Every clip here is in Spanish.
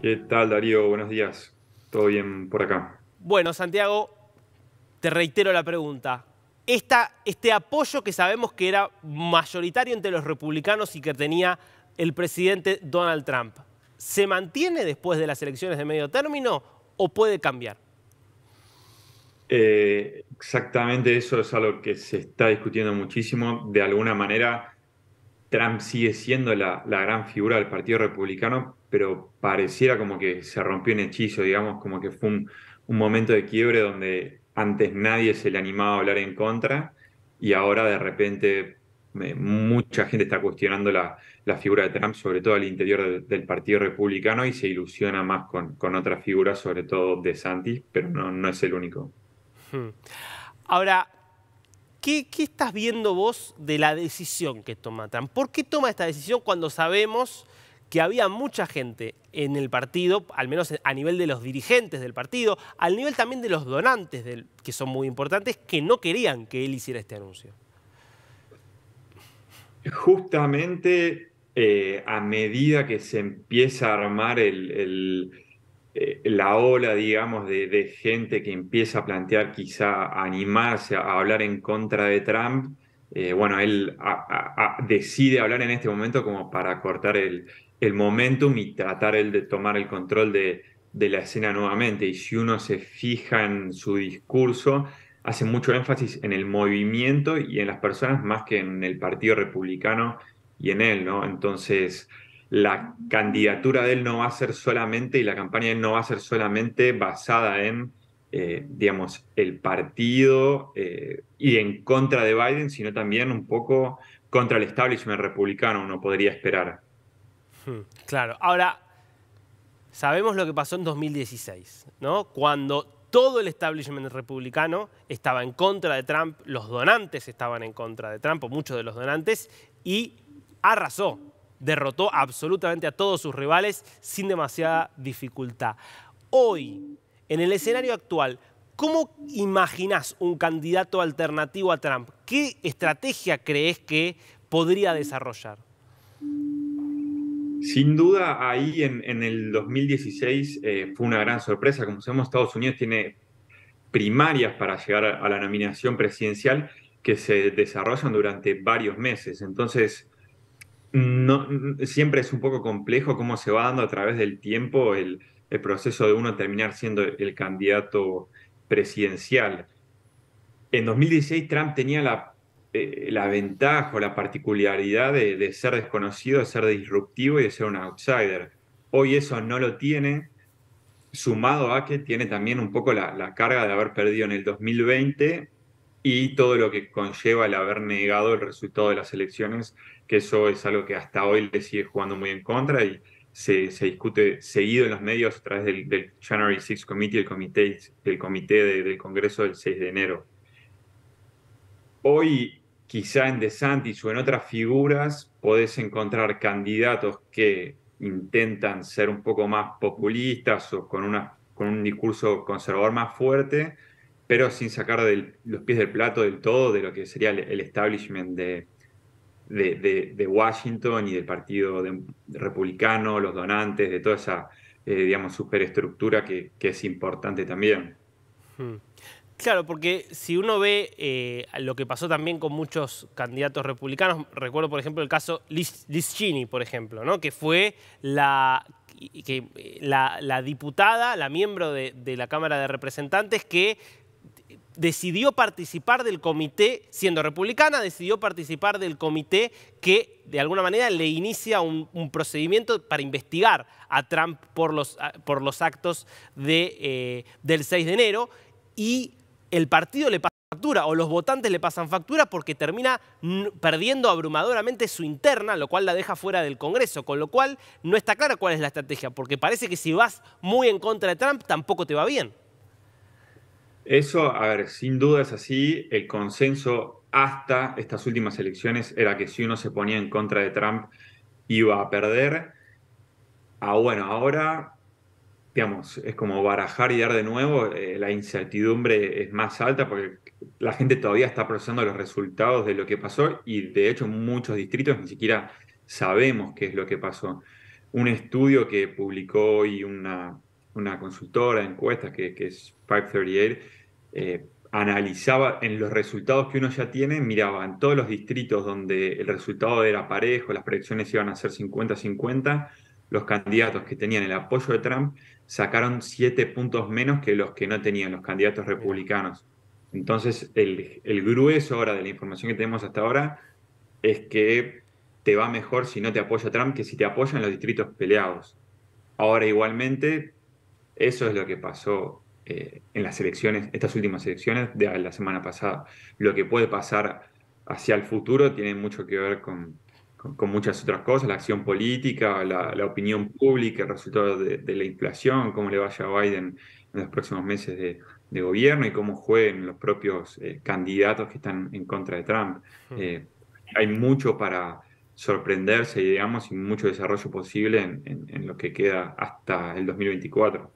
¿Qué tal, Darío? Buenos días. ¿Todo bien por acá? Bueno, Santiago, te reitero la pregunta. este apoyo que sabemos que era mayoritario entre los republicanos y que tenía el presidente Donald Trump, ¿se mantiene después de las elecciones de medio término o puede cambiar? Eh, exactamente eso es algo que se está discutiendo muchísimo. De alguna manera, Trump sigue siendo la, gran figura del Partido Republicano, pero pareciera como que se rompió un hechizo, digamos, como que fue un, momento de quiebre donde antes nadie se le animaba a hablar en contra y ahora de repente eh, mucha gente está cuestionando la, la, figura de Trump, sobre todo al interior del, Partido Republicano, y se ilusiona más con, con otras figuras, sobre todo de Santis, pero no, no es el único. Hmm. Ahora, ¿Qué, estás viendo vos de la decisión que toma Trump? ¿Por qué toma esta decisión cuando sabemos que había mucha gente en el partido, al menos a nivel de los dirigentes del partido, al nivel también de los donantes, que son muy importantes, que no querían que él hiciera este anuncio? Justamente eh, a medida que se empieza a armar el eh, la ola, digamos, de, gente que empieza a plantear quizá a animarse a, hablar en contra de Trump, eh, bueno, él decide hablar en este momento como para cortar el, el momentum y tratar el de tomar el control de, de la escena nuevamente. Y si uno se fija en su discurso, hace mucho énfasis en el movimiento y en las personas más que en el Partido Republicano y en él, ¿no? Entonces, la candidatura de él no va a ser solamente y la campaña de él no va a ser solamente basada en, eh, digamos, el partido eh, y en contra de Biden, sino también un poco contra el establishment republicano, uno podría esperar. Hmm, claro, ahora, sabemos lo que pasó en 2016, ¿no? Cuando todo el establishment republicano estaba en contra de Trump, los donantes estaban en contra de Trump, o muchos de los donantes, y arrasó derrotó absolutamente a todos sus rivales sin demasiada dificultad. Hoy, en el escenario actual, ¿cómo imaginás un candidato alternativo a Trump? ¿Qué estrategia crees que podría desarrollar? Sin duda, ahí en, el 2016 eh, fue una gran sorpresa. Como sabemos, Estados Unidos tiene primarias para llegar a la nominación presidencial que se desarrollan durante varios meses. Entonces, no, siempre es un poco complejo cómo se va dando a través del tiempo el, proceso de uno terminar siendo el candidato presidencial. En 2016 Trump tenía eh, la, ventaja o la particularidad de, ser desconocido, de ser disruptivo y de ser un outsider. Hoy eso no lo tiene, sumado a que tiene también un poco la carga de haber perdido en el 2020 y todo lo que conlleva el haber negado el resultado de las elecciones, que eso es algo que hasta hoy le sigue jugando muy en contra y se, discute seguido en los medios a través del, January 6 Committee, el comité, comité del Congreso del 6 de enero. Hoy, quizá en DeSantis o en otras figuras, podés encontrar candidatos que intentan ser un poco más populistas o con, con un discurso conservador más fuerte, pero sin sacar los pies del plato del todo de lo que sería el, establishment de, Washington y del partido republicano, los donantes, de toda esa, eh, digamos, superestructura que, es importante también. Hmm. Claro, porque si uno ve eh, lo que pasó también con muchos candidatos republicanos, recuerdo por ejemplo el caso Liz, Cheney, por ejemplo, ¿no? que fue la, que, la, diputada, la miembro de, la Cámara de Representantes que decidió participar del comité, siendo republicana, decidió participar del comité que de alguna manera le inicia un, procedimiento para investigar a Trump por los, por los actos eh, del 6 de enero y el partido le pasa factura o los votantes le pasan factura porque termina perdiendo abrumadoramente su interna, lo cual la deja fuera del Congreso, con lo cual no está clara cuál es la estrategia, porque parece que si vas muy en contra de Trump tampoco te va bien. Eso, a ver, sin duda es así. El consenso hasta estas últimas elecciones era que si uno se ponía en contra de Trump iba a perder. Ah, bueno, ahora, digamos, es como barajar y dar de nuevo. Eh, la incertidumbre es más alta porque la gente todavía está procesando los resultados de lo que pasó y de hecho muchos distritos ni siquiera sabemos qué es lo que pasó. Un estudio que publicó hoy una una consultora de encuestas que, es 538, eh, analizaba en los resultados que uno ya tiene, miraba en todos los distritos donde el resultado era parejo, las predicciones iban a ser 50-50, los candidatos que tenían el apoyo de Trump sacaron 7 puntos menos que los que no tenían los candidatos republicanos. Entonces, el, grueso ahora de la información que tenemos hasta ahora es que te va mejor si no te apoya Trump que si te apoya en los distritos peleados. Ahora igualmente eso es lo que pasó eh, en las elecciones, estas últimas elecciones de la semana pasada. Lo que puede pasar hacia el futuro tiene mucho que ver con, muchas otras cosas, la acción política, la, opinión pública, el resultado de, la inflación, cómo le vaya a Biden en los próximos meses de, gobierno y cómo jueguen los propios eh, candidatos que están en contra de Trump. Hmm. Eh, hay mucho para sorprenderse, digamos, y mucho desarrollo posible en lo que queda hasta el 2024.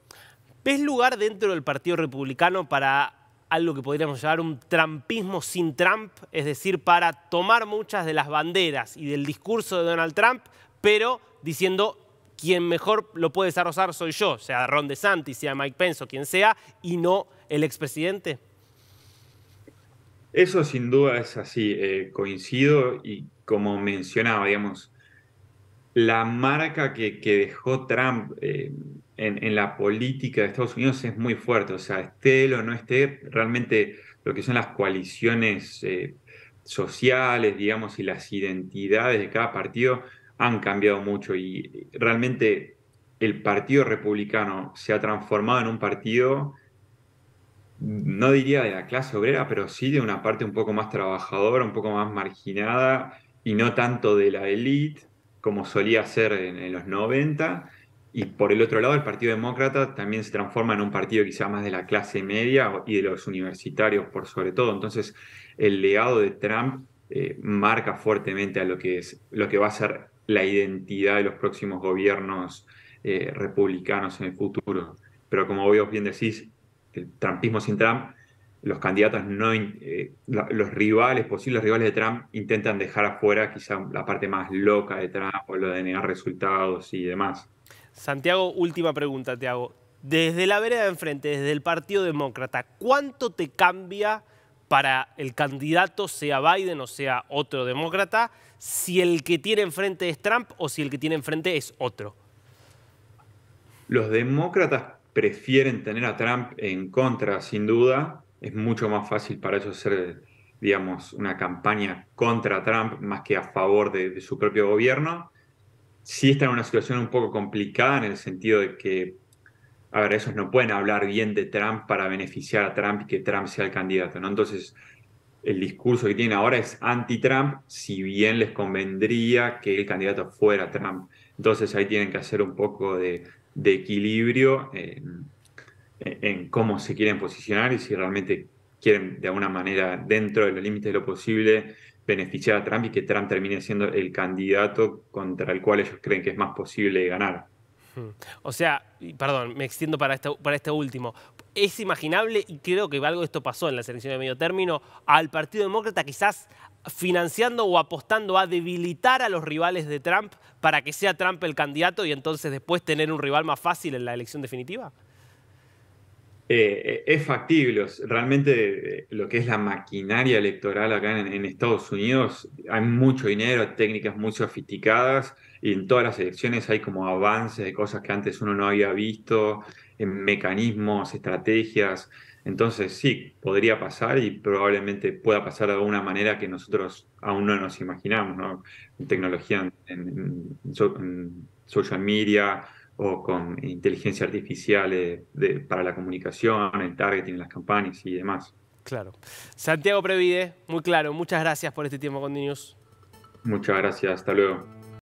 ¿Ves lugar dentro del Partido Republicano para algo que podríamos llamar un trampismo sin Trump, es decir, para tomar muchas de las banderas y del discurso de Donald Trump, pero diciendo quien mejor lo puede desarrollar soy yo, sea Ron DeSantis, sea Mike Pence o quien sea, y no el expresidente? Eso sin duda es así, eh, coincido y como mencionaba, digamos, la marca que, dejó Trump, eh, en, la política de Estados Unidos es muy fuerte. O sea, esté o no esté, realmente lo que son las coaliciones eh, sociales, digamos, y las identidades de cada partido han cambiado mucho. Y realmente el Partido Republicano se ha transformado en un partido, no diría de la clase obrera, pero sí de una parte un poco más trabajadora, un poco más marginada, y no tanto de la élite como solía ser en los 90 y por el otro lado, el Partido Demócrata también se transforma en un partido quizá más de la clase media y de los universitarios, por sobre todo. Entonces, el legado de Trump eh, marca fuertemente a lo que, es, lo que va a ser la identidad de los próximos gobiernos eh, republicanos en el futuro. Pero como vos bien decís, el trumpismo sin Trump, los candidatos no, eh, los rivales, posibles rivales de Trump, intentan dejar afuera quizá la parte más loca de Trump o lo de negar resultados y demás. Santiago, última pregunta te Desde la vereda de enfrente, desde el Partido Demócrata, ¿cuánto te cambia para el candidato, sea Biden o sea otro demócrata, si el que tiene enfrente es Trump o si el que tiene enfrente es otro? Los demócratas prefieren tener a Trump en contra, sin duda. Es mucho más fácil para ellos hacer digamos, una campaña contra Trump más que a favor de su propio gobierno sí está en una situación un poco complicada en el sentido de que, a ver, esos no pueden hablar bien de Trump para beneficiar a Trump y que Trump sea el candidato, ¿no? Entonces, el discurso que tienen ahora es anti-Trump, si bien les convendría que el candidato fuera Trump. Entonces ahí tienen que hacer un poco de, equilibrio en, en, cómo se quieren posicionar y si realmente quieren de alguna manera, dentro de los límites de lo posible, beneficiar a Trump y que Trump termine siendo el candidato contra el cual ellos creen que es más posible ganar. Hmm. O sea, perdón, me extiendo este, para, este último. Es imaginable, y creo que algo de esto pasó en la selección de medio término, al Partido Demócrata quizás financiando o apostando a debilitar a los rivales de Trump para que sea Trump el candidato y entonces después tener un rival más fácil en la elección definitiva? Eh, es factible. Realmente eh, lo que es la maquinaria electoral acá en, Estados Unidos, hay mucho dinero, técnicas muy sofisticadas y en todas las elecciones hay como avances de cosas que antes uno no había visto, en mecanismos, estrategias. Entonces sí, podría pasar y probablemente pueda pasar de alguna manera que nosotros aún no nos imaginamos, ¿no? Tecnología en social media, o con inteligencia artificial eh, para la comunicación, el targeting, las campañas y demás. Claro. Santiago Previde, muy claro, muchas gracias por este tiempo con Muchas gracias, hasta luego.